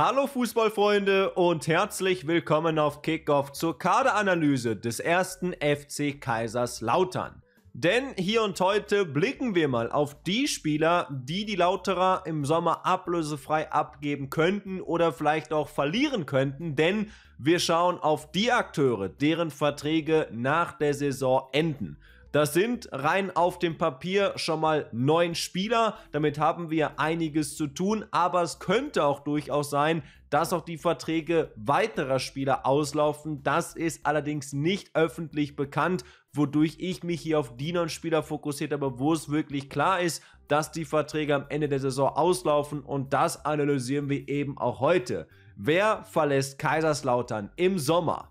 Hallo Fußballfreunde und herzlich willkommen auf Kickoff zur Kaderanalyse des ersten FC Kaiserslautern. Denn hier und heute blicken wir mal auf die Spieler, die die Lauterer im Sommer ablösefrei abgeben könnten oder vielleicht auch verlieren könnten, denn wir schauen auf die Akteure, deren Verträge nach der Saison enden. Das sind rein auf dem Papier schon mal neun Spieler. Damit haben wir einiges zu tun, aber es könnte auch durchaus sein, dass auch die Verträge weiterer Spieler auslaufen. Das ist allerdings nicht öffentlich bekannt, wodurch ich mich hier auf Dinon-Spieler fokussiert habe, wo es wirklich klar ist, dass die Verträge am Ende der Saison auslaufen und das analysieren wir eben auch heute. Wer verlässt Kaiserslautern im Sommer?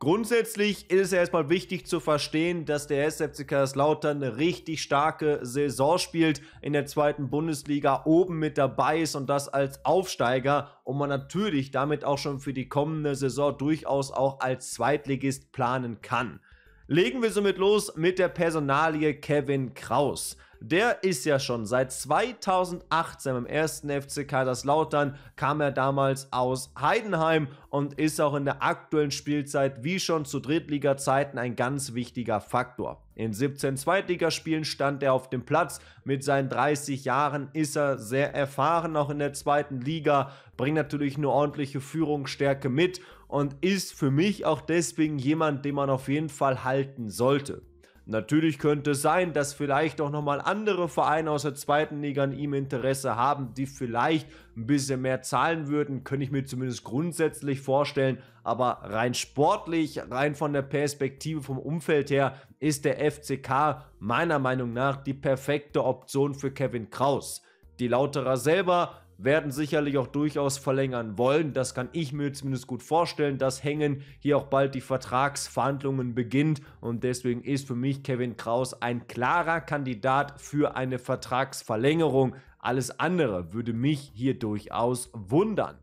Grundsätzlich ist es erstmal wichtig zu verstehen, dass der SFC Kaiserslautern eine richtig starke Saison spielt, in der zweiten Bundesliga oben mit dabei ist und das als Aufsteiger und man natürlich damit auch schon für die kommende Saison durchaus auch als Zweitligist planen kann. Legen wir somit los mit der Personalie Kevin Kraus. Der ist ja schon seit 2018 beim ersten FC Kaiserslautern, kam er damals aus Heidenheim und ist auch in der aktuellen Spielzeit wie schon zu Drittliga-Zeiten ein ganz wichtiger Faktor. In 17 Zweitligaspielen stand er auf dem Platz. Mit seinen 30 Jahren ist er sehr erfahren, auch in der zweiten Liga, bringt natürlich eine ordentliche Führungsstärke mit und ist für mich auch deswegen jemand, den man auf jeden Fall halten sollte. Natürlich könnte es sein, dass vielleicht auch nochmal andere Vereine aus der zweiten Liga an ihm Interesse haben, die vielleicht ein bisschen mehr zahlen würden, könnte ich mir zumindest grundsätzlich vorstellen. Aber rein sportlich, rein von der Perspektive, vom Umfeld her, ist der FCK meiner Meinung nach die perfekte Option für Kevin Kraus. Die Lauterer selber werden sicherlich auch durchaus verlängern wollen. Das kann ich mir zumindest gut vorstellen, dass Hängen hier auch bald die Vertragsverhandlungen beginnt und deswegen ist für mich Kevin Kraus ein klarer Kandidat für eine Vertragsverlängerung. Alles andere würde mich hier durchaus wundern.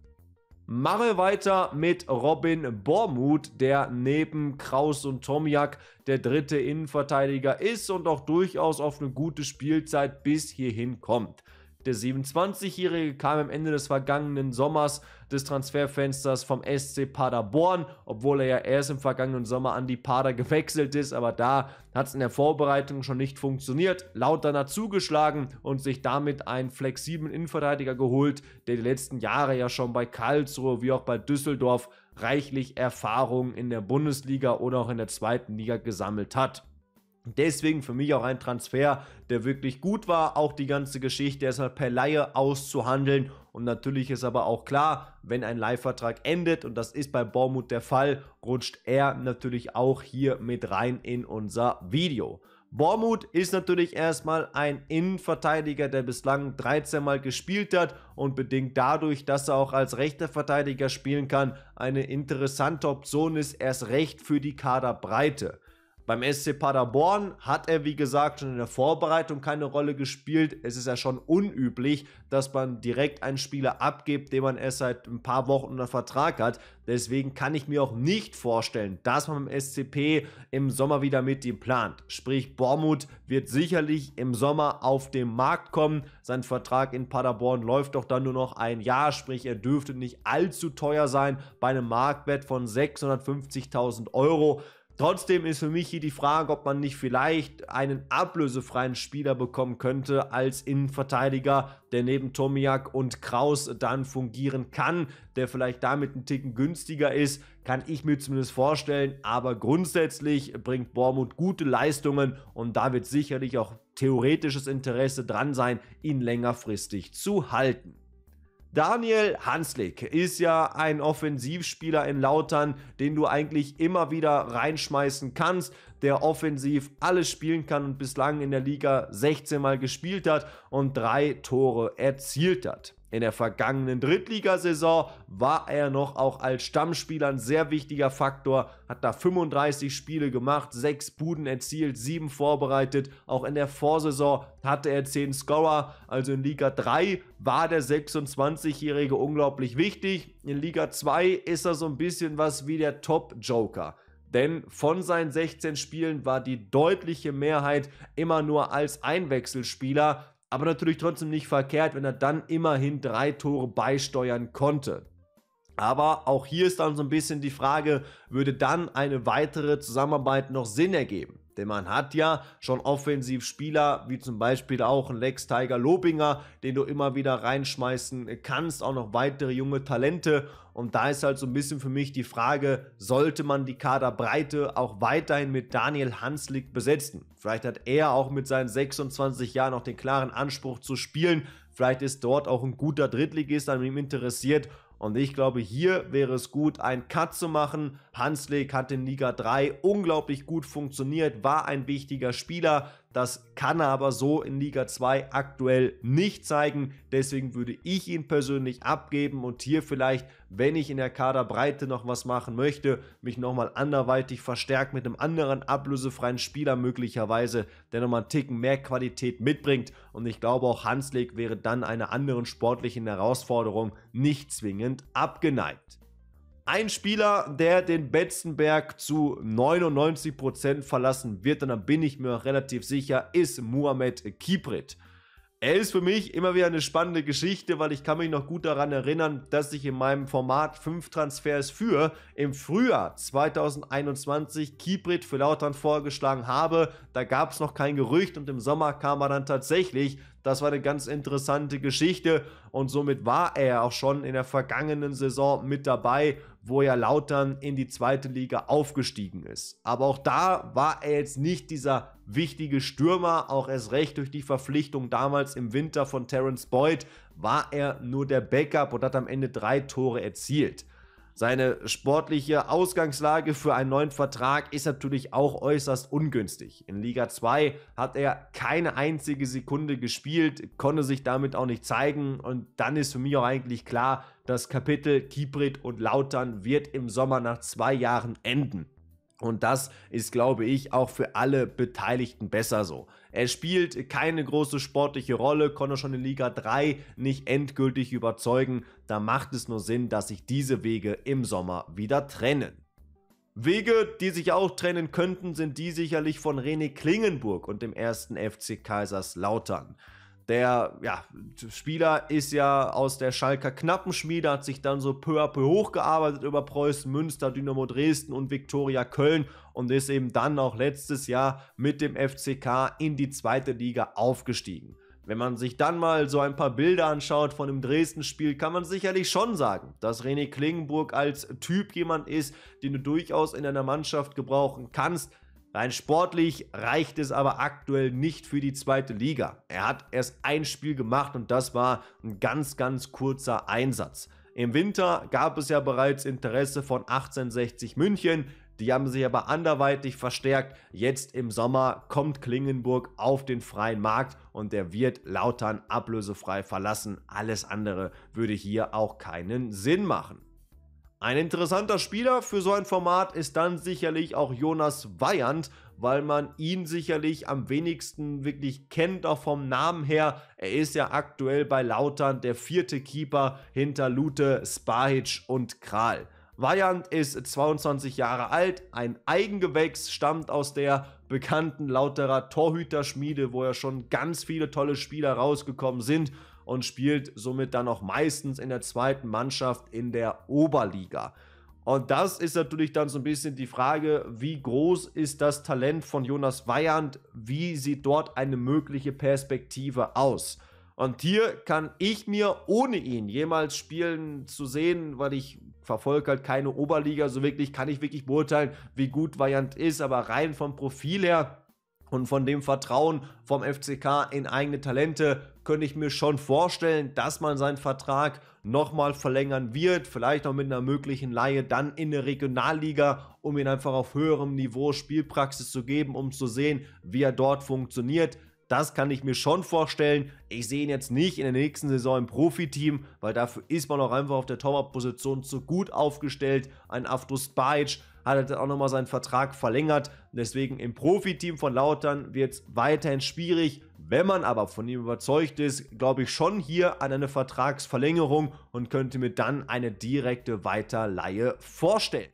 Mache weiter mit Robin Bormuth, der neben Kraus und Tomiak der dritte Innenverteidiger ist und auch durchaus auf eine gute Spielzeit bis hierhin kommt. Der 27-Jährige kam am Ende des vergangenen Sommers des Transferfensters vom SC Paderborn, obwohl er ja erst im vergangenen Sommer an die Pader gewechselt ist, aber da hat es in der Vorbereitung schon nicht funktioniert. Lauter hat zugeschlagen und sich damit einen flexiblen Innenverteidiger geholt, der die letzten Jahre ja schon bei Karlsruhe wie auch bei Düsseldorf reichlich Erfahrung in der Bundesliga oder auch in der zweiten Liga gesammelt hat. Deswegen für mich auch ein Transfer, der wirklich gut war. Auch die ganze Geschichte erstmal halt per Laie auszuhandeln. Und natürlich ist aber auch klar, wenn ein Leihvertrag endet, und das ist bei Bormuth der Fall, rutscht er natürlich auch hier mit rein in unser Video. Bormuth ist natürlich erstmal ein Innenverteidiger, der bislang 13 Mal gespielt hat und bedingt dadurch, dass er auch als rechter Verteidiger spielen kann, eine interessante Option ist, erst recht für die Kaderbreite. Beim SC Paderborn hat er, wie gesagt, schon in der Vorbereitung keine Rolle gespielt. Es ist ja schon unüblich, dass man direkt einen Spieler abgibt, den man erst seit ein paar Wochen unter Vertrag hat. Deswegen kann ich mir auch nicht vorstellen, dass man beim SCP im Sommer wieder mit ihm plant. Sprich, Bormuth wird sicherlich im Sommer auf den Markt kommen. Sein Vertrag in Paderborn läuft doch dann nur noch ein Jahr, sprich, er dürfte nicht allzu teuer sein bei einem Marktwert von 650.000 Euro. Trotzdem ist für mich hier die Frage, ob man nicht vielleicht einen ablösefreien Spieler bekommen könnte als Innenverteidiger, der neben Tomiak und Kraus dann fungieren kann, der vielleicht damit ein Ticken günstiger ist, kann ich mir zumindest vorstellen. Aber grundsätzlich bringt Bormuth gute Leistungen und da wird sicherlich auch theoretisches Interesse dran sein, ihn längerfristig zu halten. Daniel Hanslik ist ja ein Offensivspieler in Lautern, den du eigentlich immer wieder reinschmeißen kannst der offensiv alles spielen kann und bislang in der Liga 16 Mal gespielt hat und drei Tore erzielt hat. In der vergangenen Drittligasaison war er noch auch als Stammspieler ein sehr wichtiger Faktor, hat da 35 Spiele gemacht, 6 Buden erzielt, 7 vorbereitet. Auch in der Vorsaison hatte er 10 Scorer, also in Liga 3 war der 26-Jährige unglaublich wichtig. In Liga 2 ist er so ein bisschen was wie der Top-Joker. Denn von seinen 16 Spielen war die deutliche Mehrheit immer nur als Einwechselspieler, aber natürlich trotzdem nicht verkehrt, wenn er dann immerhin drei Tore beisteuern konnte. Aber auch hier ist dann so ein bisschen die Frage, würde dann eine weitere Zusammenarbeit noch Sinn ergeben? Denn man hat ja schon Offensivspieler, wie zum Beispiel auch ein Lex Tiger Lobinger, den du immer wieder reinschmeißen kannst, auch noch weitere junge Talente. Und da ist halt so ein bisschen für mich die Frage, sollte man die Kaderbreite auch weiterhin mit Daniel Hanslik besetzen? Vielleicht hat er auch mit seinen 26 Jahren noch den klaren Anspruch zu spielen. Vielleicht ist dort auch ein guter Drittligist an ihm interessiert und ich glaube, hier wäre es gut, einen Cut zu machen. Hanslik hat in Liga 3 unglaublich gut funktioniert, war ein wichtiger Spieler, das kann er aber so in Liga 2 aktuell nicht zeigen. Deswegen würde ich ihn persönlich abgeben und hier vielleicht, wenn ich in der Kaderbreite noch was machen möchte, mich nochmal anderweitig verstärkt mit einem anderen ablösefreien Spieler möglicherweise, der nochmal einen Ticken mehr Qualität mitbringt. Und ich glaube auch Hanslik wäre dann einer anderen sportlichen Herausforderung nicht zwingend abgeneigt ein Spieler, der den Betzenberg zu 99% verlassen wird, und da bin ich mir relativ sicher, ist Muhammad Kiprit. Er ist für mich immer wieder eine spannende Geschichte, weil ich kann mich noch gut daran erinnern, dass ich in meinem Format 5 Transfers für im Frühjahr 2021 Kiprit für Lautern vorgeschlagen habe. Da gab es noch kein Gerücht und im Sommer kam er dann tatsächlich das war eine ganz interessante Geschichte und somit war er auch schon in der vergangenen Saison mit dabei, wo ja Lautern in die zweite Liga aufgestiegen ist. Aber auch da war er jetzt nicht dieser wichtige Stürmer, auch erst recht durch die Verpflichtung damals im Winter von Terence Boyd war er nur der Backup und hat am Ende drei Tore erzielt. Seine sportliche Ausgangslage für einen neuen Vertrag ist natürlich auch äußerst ungünstig. In Liga 2 hat er keine einzige Sekunde gespielt, konnte sich damit auch nicht zeigen und dann ist für mich auch eigentlich klar, das Kapitel Kibrit und Lautern wird im Sommer nach zwei Jahren enden. Und das ist, glaube ich, auch für alle Beteiligten besser so. Er spielt keine große sportliche Rolle, konnte schon in Liga 3 nicht endgültig überzeugen. Da macht es nur Sinn, dass sich diese Wege im Sommer wieder trennen. Wege, die sich auch trennen könnten, sind die sicherlich von René Klingenburg und dem ersten FC Kaiserslautern. Der ja, Spieler ist ja aus der Schalker Knappenschmiede, hat sich dann so peu à peu hochgearbeitet über Preußen, Münster, Dynamo Dresden und Viktoria Köln und ist eben dann auch letztes Jahr mit dem FCK in die zweite Liga aufgestiegen. Wenn man sich dann mal so ein paar Bilder anschaut von dem Dresden-Spiel, kann man sicherlich schon sagen, dass René Klingenburg als Typ jemand ist, den du durchaus in deiner Mannschaft gebrauchen kannst, Rein sportlich reicht es aber aktuell nicht für die zweite Liga. Er hat erst ein Spiel gemacht und das war ein ganz, ganz kurzer Einsatz. Im Winter gab es ja bereits Interesse von 1860 München, die haben sich aber anderweitig verstärkt. Jetzt im Sommer kommt Klingenburg auf den freien Markt und der wird Lautern ablösefrei verlassen. Alles andere würde hier auch keinen Sinn machen. Ein interessanter Spieler für so ein Format ist dann sicherlich auch Jonas Weyand, weil man ihn sicherlich am wenigsten wirklich kennt, auch vom Namen her. Er ist ja aktuell bei Lautern der vierte Keeper hinter Lute, Spahic und Kral. Weyand ist 22 Jahre alt, ein Eigengewächs, stammt aus der bekannten Lauterer Torhüterschmiede, wo ja schon ganz viele tolle Spieler rausgekommen sind und spielt somit dann auch meistens in der zweiten Mannschaft in der Oberliga. Und das ist natürlich dann so ein bisschen die Frage, wie groß ist das Talent von Jonas Weyand? Wie sieht dort eine mögliche Perspektive aus? Und hier kann ich mir, ohne ihn jemals spielen zu sehen, weil ich verfolge halt keine Oberliga so wirklich, kann ich wirklich beurteilen, wie gut Weyand ist, aber rein vom Profil her und von dem Vertrauen vom FCK in eigene Talente könnte ich mir schon vorstellen, dass man seinen Vertrag nochmal verlängern wird, vielleicht noch mit einer möglichen Laie dann in der Regionalliga, um ihn einfach auf höherem Niveau Spielpraxis zu geben, um zu sehen, wie er dort funktioniert. Das kann ich mir schon vorstellen. Ich sehe ihn jetzt nicht in der nächsten Saison im Profiteam, weil dafür ist man auch einfach auf der Torwartposition zu gut aufgestellt. Ein Aftus Bajic, hat er dann auch nochmal seinen Vertrag verlängert. Deswegen im Profiteam von Lautern wird es weiterhin schwierig. Wenn man aber von ihm überzeugt ist, glaube ich schon hier an eine Vertragsverlängerung und könnte mir dann eine direkte Weiterleihe vorstellen.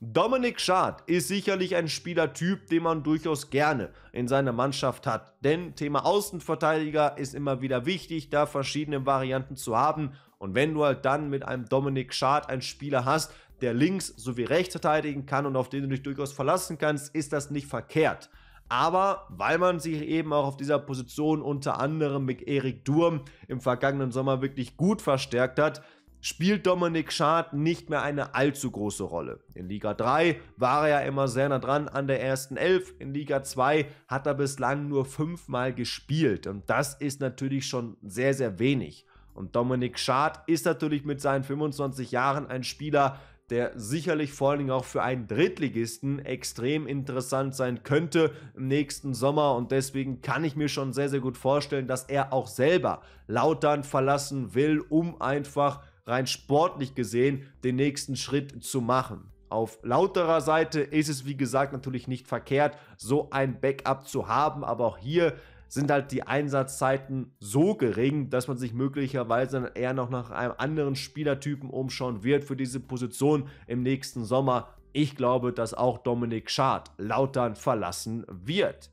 Dominik Schad ist sicherlich ein Spielertyp, den man durchaus gerne in seiner Mannschaft hat. Denn Thema Außenverteidiger ist immer wieder wichtig, da verschiedene Varianten zu haben. Und wenn du halt dann mit einem Dominik Schad einen Spieler hast, der links sowie rechts verteidigen kann und auf den du dich durchaus verlassen kannst, ist das nicht verkehrt. Aber weil man sich eben auch auf dieser Position unter anderem mit Erik Durm im vergangenen Sommer wirklich gut verstärkt hat, spielt Dominik Schad nicht mehr eine allzu große Rolle. In Liga 3 war er ja immer sehr nah dran an der ersten Elf. In Liga 2 hat er bislang nur fünfmal gespielt. Und das ist natürlich schon sehr, sehr wenig. Und Dominik Schad ist natürlich mit seinen 25 Jahren ein Spieler, der sicherlich vor allen Dingen auch für einen Drittligisten extrem interessant sein könnte im nächsten Sommer. Und deswegen kann ich mir schon sehr, sehr gut vorstellen, dass er auch selber Lautern verlassen will, um einfach rein sportlich gesehen den nächsten Schritt zu machen. Auf lauterer Seite ist es, wie gesagt, natürlich nicht verkehrt, so ein Backup zu haben, aber auch hier sind halt die Einsatzzeiten so gering, dass man sich möglicherweise eher noch nach einem anderen Spielertypen umschauen wird für diese Position im nächsten Sommer. Ich glaube, dass auch Dominik Schad Lautern verlassen wird.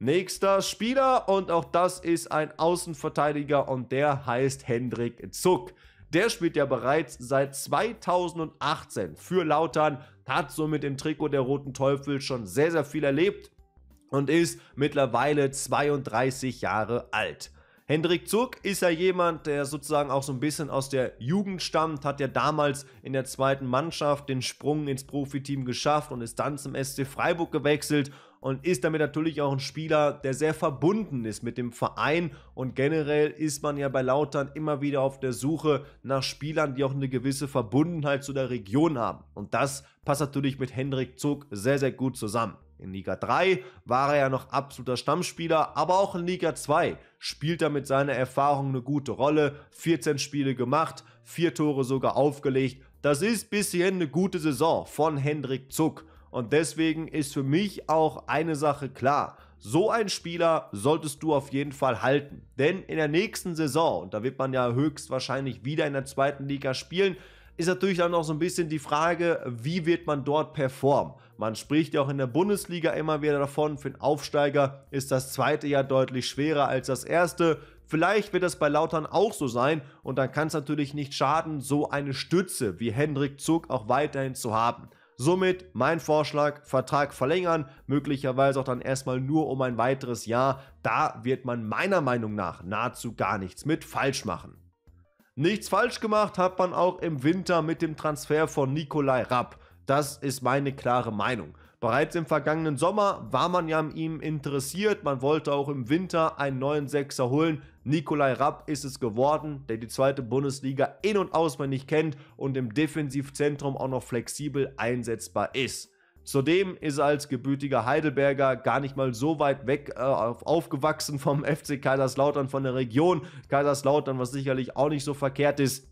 Nächster Spieler und auch das ist ein Außenverteidiger und der heißt Hendrik Zuck. Der spielt ja bereits seit 2018 für Lautern, hat somit im Trikot der Roten Teufel schon sehr, sehr viel erlebt und ist mittlerweile 32 Jahre alt. Hendrik Zuck ist ja jemand, der sozusagen auch so ein bisschen aus der Jugend stammt, hat ja damals in der zweiten Mannschaft den Sprung ins Profiteam geschafft und ist dann zum SC Freiburg gewechselt und ist damit natürlich auch ein Spieler, der sehr verbunden ist mit dem Verein und generell ist man ja bei Lautern immer wieder auf der Suche nach Spielern, die auch eine gewisse Verbundenheit zu der Region haben und das passt natürlich mit Hendrik Zuck sehr, sehr gut zusammen. In Liga 3 war er ja noch absoluter Stammspieler, aber auch in Liga 2 spielt er mit seiner Erfahrung eine gute Rolle. 14 Spiele gemacht, 4 Tore sogar aufgelegt. Das ist bisher eine gute Saison von Hendrik Zuck. Und deswegen ist für mich auch eine Sache klar. So einen Spieler solltest du auf jeden Fall halten. Denn in der nächsten Saison, und da wird man ja höchstwahrscheinlich wieder in der zweiten Liga spielen, ist natürlich dann auch so ein bisschen die Frage, wie wird man dort performen? Man spricht ja auch in der Bundesliga immer wieder davon, für einen Aufsteiger ist das zweite Jahr deutlich schwerer als das erste. Vielleicht wird das bei Lautern auch so sein und dann kann es natürlich nicht schaden, so eine Stütze wie Hendrik Zug auch weiterhin zu haben. Somit mein Vorschlag, Vertrag verlängern, möglicherweise auch dann erstmal nur um ein weiteres Jahr. Da wird man meiner Meinung nach nahezu gar nichts mit falsch machen. Nichts falsch gemacht hat man auch im Winter mit dem Transfer von Nikolai Rapp. Das ist meine klare Meinung. Bereits im vergangenen Sommer war man ja an ihm interessiert. Man wollte auch im Winter einen neuen Sechser holen. Nikolai Rapp ist es geworden, der die zweite Bundesliga in- und auswendig kennt und im Defensivzentrum auch noch flexibel einsetzbar ist. Zudem ist er als gebürtiger Heidelberger gar nicht mal so weit weg äh, aufgewachsen vom FC Kaiserslautern, von der Region Kaiserslautern, was sicherlich auch nicht so verkehrt ist.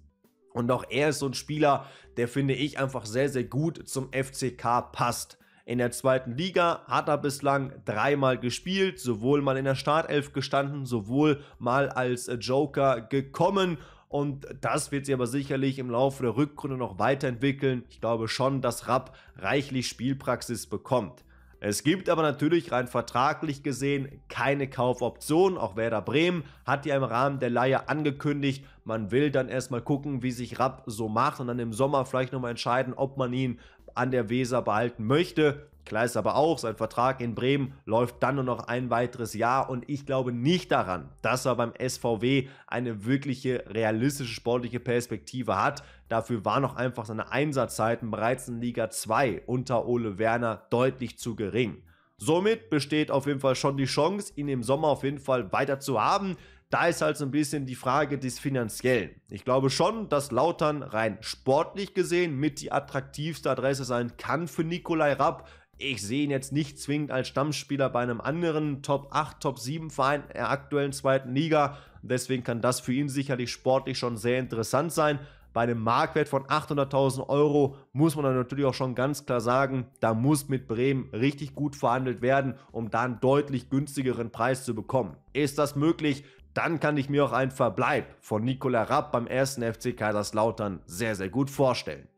Und auch er ist so ein Spieler, der finde ich einfach sehr, sehr gut zum FCK passt. In der zweiten Liga hat er bislang dreimal gespielt, sowohl mal in der Startelf gestanden, sowohl mal als Joker gekommen und das wird sie aber sicherlich im Laufe der Rückrunde noch weiterentwickeln. Ich glaube schon, dass Rapp reichlich Spielpraxis bekommt. Es gibt aber natürlich rein vertraglich gesehen keine Kaufoption. Auch Werder Bremen hat ja im Rahmen der Laie angekündigt, man will dann erstmal gucken, wie sich Rapp so macht und dann im Sommer vielleicht nochmal entscheiden, ob man ihn an der Weser behalten möchte. Klar ist aber auch, sein Vertrag in Bremen läuft dann nur noch ein weiteres Jahr und ich glaube nicht daran, dass er beim SVW eine wirkliche realistische sportliche Perspektive hat. Dafür waren noch einfach seine Einsatzzeiten bereits in Liga 2 unter Ole Werner deutlich zu gering. Somit besteht auf jeden Fall schon die Chance, ihn im Sommer auf jeden Fall weiter zu haben. Da ist halt so ein bisschen die Frage des Finanziellen. Ich glaube schon, dass Lautern rein sportlich gesehen mit die attraktivste Adresse sein kann für Nikolai Rapp. Ich sehe ihn jetzt nicht zwingend als Stammspieler bei einem anderen Top 8, Top 7 Verein der aktuellen zweiten Liga. Deswegen kann das für ihn sicherlich sportlich schon sehr interessant sein. Bei einem Marktwert von 800.000 Euro muss man dann natürlich auch schon ganz klar sagen, da muss mit Bremen richtig gut verhandelt werden, um da einen deutlich günstigeren Preis zu bekommen. Ist das möglich? Dann kann ich mir auch einen Verbleib von Nikola Rapp beim ersten FC Kaiserslautern sehr, sehr gut vorstellen.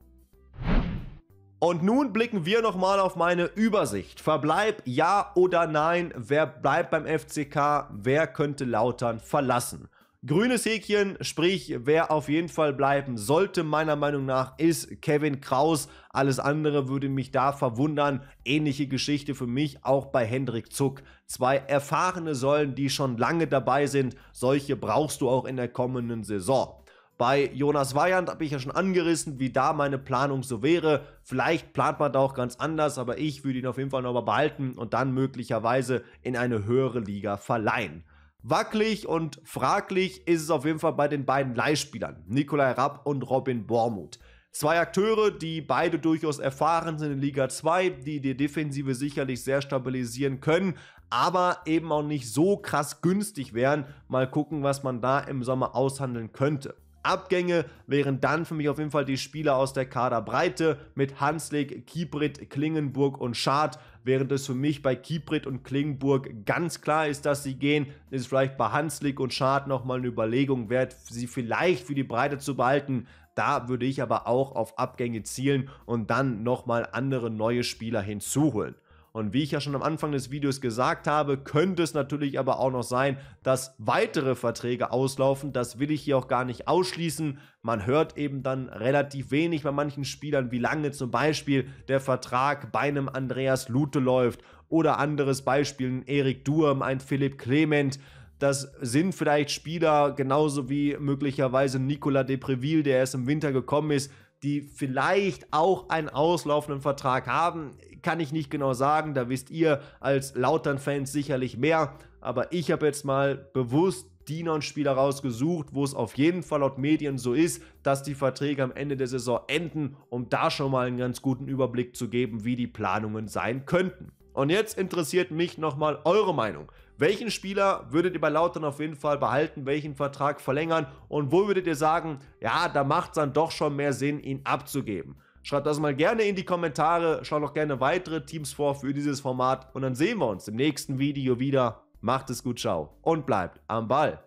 Und nun blicken wir nochmal auf meine Übersicht. Verbleib ja oder nein? Wer bleibt beim FCK? Wer könnte Lautern verlassen? Grünes Häkchen, sprich, wer auf jeden Fall bleiben sollte, meiner Meinung nach, ist Kevin Kraus. Alles andere würde mich da verwundern. Ähnliche Geschichte für mich auch bei Hendrik Zuck. Zwei erfahrene Säulen, die schon lange dabei sind. Solche brauchst du auch in der kommenden Saison. Bei Jonas Weyand habe ich ja schon angerissen, wie da meine Planung so wäre. Vielleicht plant man da auch ganz anders, aber ich würde ihn auf jeden Fall nochmal behalten und dann möglicherweise in eine höhere Liga verleihen. Wackelig und fraglich ist es auf jeden Fall bei den beiden Leihspielern, Nikolai Rapp und Robin Bormuth. Zwei Akteure, die beide durchaus erfahren sind in Liga 2, die die Defensive sicherlich sehr stabilisieren können, aber eben auch nicht so krass günstig wären. Mal gucken, was man da im Sommer aushandeln könnte. Abgänge wären dann für mich auf jeden Fall die Spieler aus der Kaderbreite mit Hanslik, Kiebrit, Klingenburg und Schad. Während es für mich bei Kiebrit und Klingenburg ganz klar ist, dass sie gehen, ist vielleicht bei Hanslik und Schad nochmal eine Überlegung wert, sie vielleicht für die Breite zu behalten. Da würde ich aber auch auf Abgänge zielen und dann nochmal andere neue Spieler hinzuholen. Und wie ich ja schon am Anfang des Videos gesagt habe, könnte es natürlich aber auch noch sein, dass weitere Verträge auslaufen. Das will ich hier auch gar nicht ausschließen. Man hört eben dann relativ wenig bei manchen Spielern, wie lange zum Beispiel der Vertrag bei einem Andreas Lute läuft oder anderes Beispiel, ein Erik Durm, ein Philipp Clement. Das sind vielleicht Spieler, genauso wie möglicherweise Nicolas Depreville, der erst im Winter gekommen ist, die vielleicht auch einen auslaufenden Vertrag haben. Kann ich nicht genau sagen, da wisst ihr als Lautern-Fans sicherlich mehr. Aber ich habe jetzt mal bewusst Dinon-Spieler rausgesucht, wo es auf jeden Fall laut Medien so ist, dass die Verträge am Ende der Saison enden, um da schon mal einen ganz guten Überblick zu geben, wie die Planungen sein könnten. Und jetzt interessiert mich nochmal eure Meinung. Welchen Spieler würdet ihr bei Lautern auf jeden Fall behalten, welchen Vertrag verlängern und wo würdet ihr sagen, ja, da macht es dann doch schon mehr Sinn, ihn abzugeben? Schreibt das mal gerne in die Kommentare, schaut auch gerne weitere Teams vor für dieses Format und dann sehen wir uns im nächsten Video wieder. Macht es gut, ciao und bleibt am Ball.